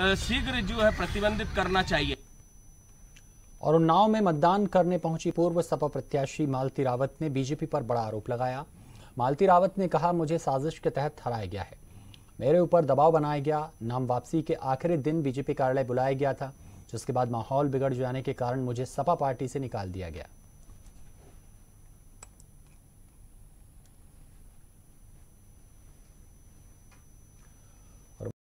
शीघ्र जो है प्रतिबंधित करना चाहिए और उन्नाव में मतदान करने पहुंची पूर्व सपा प्रत्याशी मालती रावत ने बीजेपी पर बड़ा आरोप लगाया मालती रावत ने कहा मुझे साजिश के तहत हराया गया है मेरे ऊपर दबाव बनाया गया नाम वापसी के आखिरी दिन बीजेपी कार्यालय बुलाया गया था जिसके बाद माहौल बिगड़ जाने के कारण मुझे सपा पार्टी से निकाल दिया गया